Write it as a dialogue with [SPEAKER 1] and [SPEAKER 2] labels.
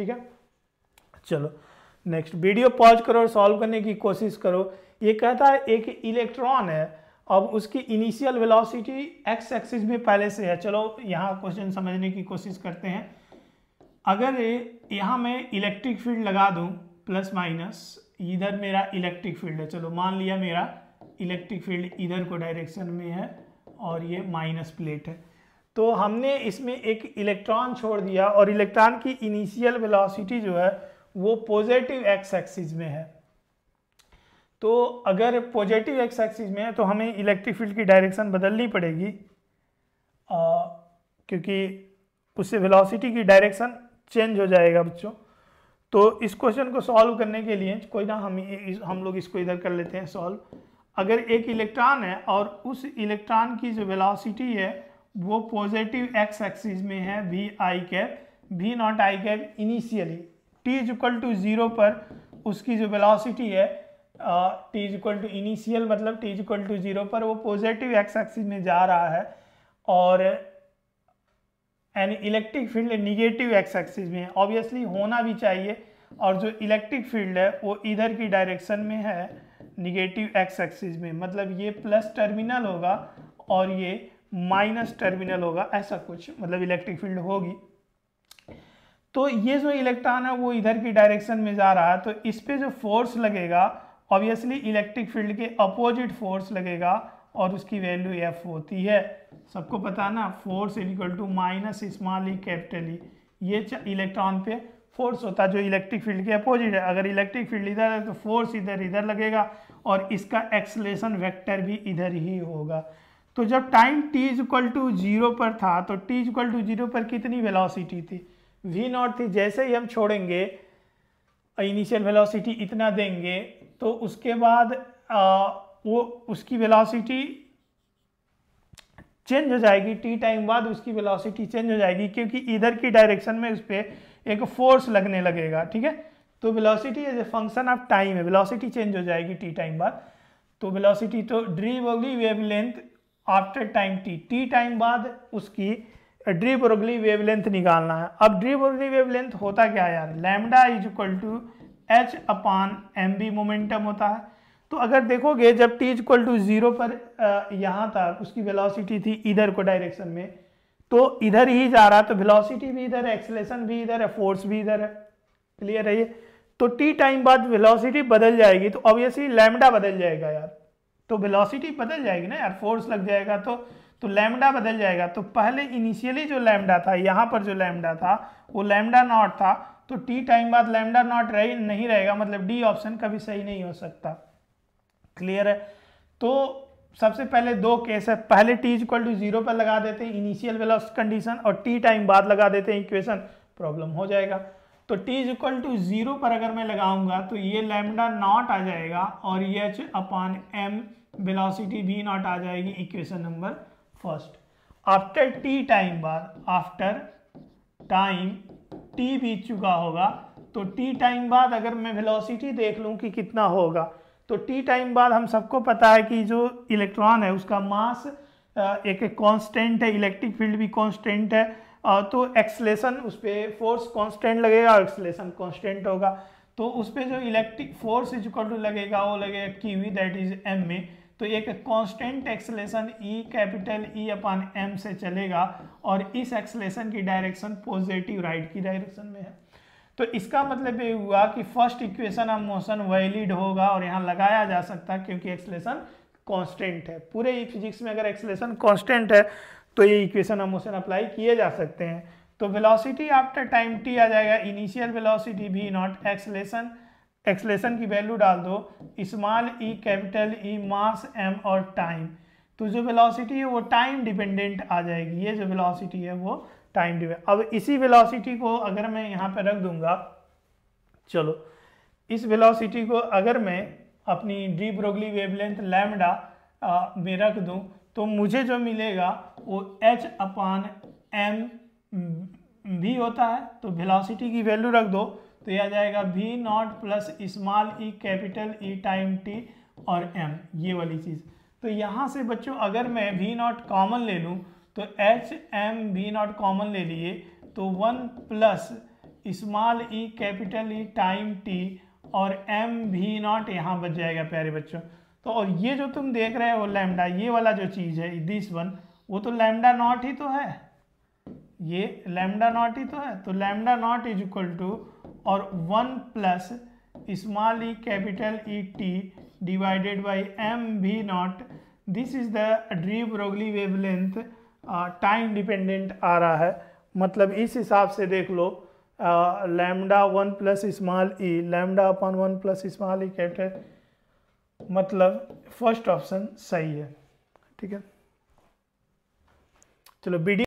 [SPEAKER 1] ठीक है चलो नेक्स्ट वीडियो पॉज करो और सॉल्व करने की कोशिश करो ये कहता है एक इलेक्ट्रॉन है अब उसकी इनिशियल वेलोसिटी एक्स एक्सिस में पहले से है चलो यहाँ क्वेश्चन समझने की कोशिश करते हैं अगर यहाँ मैं इलेक्ट्रिक फील्ड लगा दूँ प्लस माइनस इधर मेरा इलेक्ट्रिक फील्ड है चलो मान लिया मेरा इलेक्ट्रिक फील्ड इधर को डायरेक्शन में है और ये माइनस प्लेट है तो हमने इसमें एक इलेक्ट्रॉन छोड़ दिया और इलेक्ट्रॉन की इनिशियल वेलोसिटी जो है वो पॉजिटिव एक्स एक्सिस में है तो अगर पॉजिटिव एक्स एक्सिस में है तो हमें इलेक्ट्रिक फील्ड की डायरेक्शन बदलनी पड़ेगी आ, क्योंकि उससे वेलोसिटी की डायरेक्शन चेंज हो जाएगा बच्चों तो इस क्वेश्चन को सॉल्व करने के लिए कोई ना हम हम लोग इसको इधर कर लेते हैं सॉल्व अगर एक इलेक्ट्रॉन है और उस इलेक्ट्रॉन की जो वेलोसिटी है वो पॉजिटिव एक्स एक्सिस में है V I cap V not I cap initially T is equal to zero पर उसकी जो वेलोसिटी है T is equal to initial मतलब T is equal to zero पर वो पॉजिटिव एक्स एक्सिस में जा रहा है और an electric field negative X axis में है ऑब्वियसली होना भी चाहिए और जो इलेक्ट्रिक फील्ड है वो इधर की डायरेक्शन में है निगेटिव एक्स एक्सिस में मतलब ये प्लस टर्मिनल होगा और ये माइनस टर्मिनल होगा ऐसा कुछ मतलब इलेक्ट्रिक फील्ड होगी तो ये जो इलेक्ट्रॉन है वो इधर की डायरेक्शन में जा रहा है तो इस पर जो फोर्स लगेगा ऑब्वियसली इलेक्ट्रिक फील्ड के अपोजिट फोर्स लगेगा और उसकी वैल्यू एफ होती है सबको पता ना force equal to minus small E capital E ये इलेक्ट्रॉन पे फोर्स होता है जो इलेक्ट्रिक फील्ड के अपोजिट है अगर इलेक्ट्रिक फील्ड इधर है तो फोर्स इधर इधर लगेगा और इसका एक्सलेशन वेक्टर भी इधर ही होगा तो जब time t is equal to zero पर था तो t is equal to zero पर कितनी वेलोसिटी थी वी नॉट थी जैसे ही हम छोड़ेंगे इनिशियल वेलोसिटी इतना देंगे तो उसके बाद आ, वो उसकी वेलोसिटी चेंज हो जाएगी टी टाइम बाद उसकी वेलोसिटी चेंज हो जाएगी क्योंकि इधर की डायरेक्शन में उस पर एक फोर्स लगने लगेगा ठीक है तो velocity as a function of time है वेलोसिटी चेंज हो जाएगी टी टाइम बाद तो वेलोसिटी तो ड्रीव होगी wavelength length after time T T time बाद उसकी ड्री ब्रोगली वेवलेंथ निकालना है अब ड्री ब्रोगली वेवलेंथ होता क्या है यार lambda is equal to H upon M V momentum होता है तो अगर देखोगे जब टी इक्वल टू जीरो पर यहाँ तक उसकी वेलोसिटी थी इधर को डायरेक्शन में तो इधर ही जा रहा तो वेलोसिटी भी इधर है एक्सलेशन भी इधर है फोर्स भी इधर है क्लियर है ये तो टी टाइम बाद वेलोसिटी बदल जाएगी तो ऑब्वियसली लैमडा बदल जाएगा यार तो वेलोसिटी बदल जाएगी ना यार फोर्स लग जाएगा तो तो लैमडा बदल जाएगा तो पहले इनिशियली जो लैमडा था यहाँ पर जो लैमडा था वो लैमडा नॉट था तो टी टाइम बाद लैमडा नॉट रही नहीं रहेगा मतलब डी ऑप्शन कभी सही नहीं हो सकता क्लियर है तो सबसे पहले दो केस है पहले टी इक्वल टू जीरो पर लगा देते हैं इनिशियल वेलोस कंडीशन और टी टाइम बाद लगा देते हैं इक्वेशन प्रॉब्लम हो जाएगा तो टी इक्वल टू जीरो पर अगर मैं लगाऊंगा तो ये लैमडा नॉट आ जाएगा और ये upon M velocity V not आ जाएगी equation number first after T time बाद आफ्टर टाइम टी बीत चुका होगा तो टी टाइम बाद अगर मैं वेलोसिटी देख लूँ कि कितना होगा तो टी टाइम बाद हम सबको पता है कि जो इलेक्ट्रॉन है उसका मास एक कांस्टेंट है इलेक्ट्रिक फील्ड भी कांस्टेंट है तो एक्सलेशन उस पर फोर्स कांस्टेंट लगेगा और एक्सलेशन कॉन्स्टेंट होगा तो उस पर जो इलेक्ट्रिक फोर्स इज टू लगेगा वो लगेगा की वी दैट इज एम में तो एक constant acceleration E capital E upon M से चलेगा और इस एक्सलेशन की डायरेक्शन पॉजिटिव राइट की डायरेक्शन में है तो इसका मतलब ये हुआ कि first equation of motion valid होगा और यहाँ लगाया जा सकता है क्योंकि एक्सलेशन कांस्टेंट है पूरे फिजिक्स में अगर एक्सलेशन कांस्टेंट है तो ये इक्वेशन ऑफ मोशन अप्लाई किए जा सकते हैं तो वेलोसिटी आफ्टर टाइम टी आ जाएगा इनिशियल वेलोसिटी भी नॉट एक्सलेशन एक्सलेशन की वैल्यू डाल दो small E capital E mass M और टाइम तो जो वेलोसिटी है वो टाइम डिपेंडेंट आ जाएगी ये जो वेलोसिटी है वो टाइम डिपेंड अब इसी वेलोसिटी को अगर मैं यहाँ पर रख दूंगा चलो इस वेलोसिटी को अगर मैं अपनी डी ब्रोगली वेवलेंथ लैमडा में रख दूँ तो मुझे जो मिलेगा वो एच अपान एम भी होता है तो वेलोसिटी की वैल्यू रख दो तो यह आ जाएगा V not plus small E capital E time T और एम ये वाली चीज़ तो यहाँ से बच्चों अगर मैं वी नॉट कॉमन ले लूँ तो H M V not common ले लिए तो one plus small E capital E time T और एम वी नॉट यहाँ बच जाएगा प्यारे बच्चों तो और ये जो तुम देख रहे हो लैमडा ये वाला जो चीज़ है दिस वन वो तो लैमडा नॉट ही तो है ये लैमडा नॉट ही तो है तो lambda not is equal to और one plus small E capital E T divided by M V not this is the de Broglie wavelength time dependent आ रहा है मतलब इस हिसाब से देख लो lambda one plus small E lambda upon one plus small E capital मतलब फर्स्ट ऑप्शन सही है ठीक है चलो बी